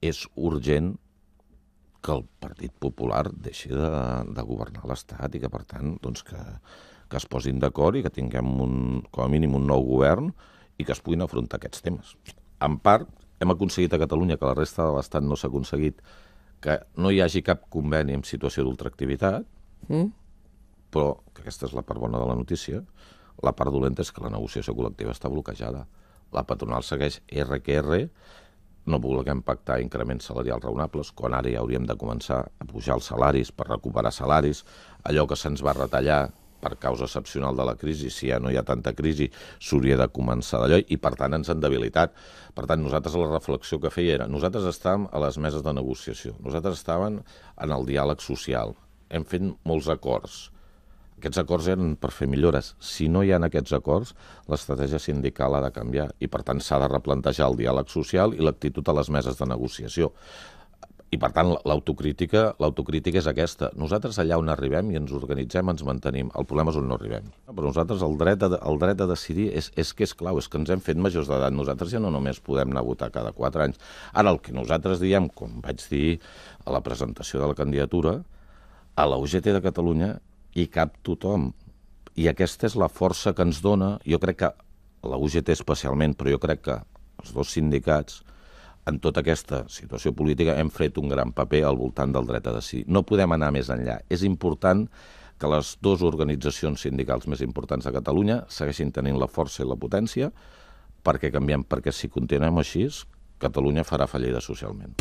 és urgent que el Partit Popular deixi de, de governar l'Estat i que, per tant, doncs que, que es posin d'acord i que tinguem un, com a mínim un nou govern i que es puguin afrontar aquests temes. En part, hem aconseguit a Catalunya que la resta de l'Estat no s'ha aconseguit que no hi hagi cap conveni en situació d'ultraactivitat, mm. però que aquesta és la part bona de la notícia, la part dolenta és que la negociació col·lectiva està bloquejada. La patronal segueix RQR, no vulguem pactar increments salarials raonables, quan ara ja hauríem de començar a pujar els salaris per recuperar salaris, allò que se'ns va retallar per causa excepcional de la crisi, si ja no hi ha tanta crisi, s'hauria de començar d'allò i, per tant, ens han debilitat. Per tant, nosaltres la reflexió que feia era nosaltres estàvem a les meses de negociació, nosaltres estàvem en el diàleg social, hem fet molts acords, aquests acords eren per fer millores. Si no hi ha aquests acords, l'estratègia sindical ha de canviar i, per tant, s'ha de replantejar el diàleg social i l'actitud a les meses de negociació. I, per tant, l'autocrítica l'autocrítica és aquesta. Nosaltres allà on arribem i ens organitzem, ens mantenim. El problema és on no arribem. Però nosaltres el dret a, el dret a decidir és, és que és clau, és que ens hem fet majors d'edat. Nosaltres ja no només podem anar a votar cada quatre anys. Ara, el que nosaltres diem, com vaig dir a la presentació de la candidatura, a la UGT de Catalunya i cap tothom. I aquesta és la força que ens dona, jo crec que la UGT especialment, però jo crec que els dos sindicats, en tota aquesta situació política, hem fet un gran paper al voltant del dret a decidir. No podem anar més enllà. És important que les dues organitzacions sindicals més importants de Catalunya segueixin tenint la força i la potència perquè canviem, perquè si continuem així, Catalunya farà fallida socialment.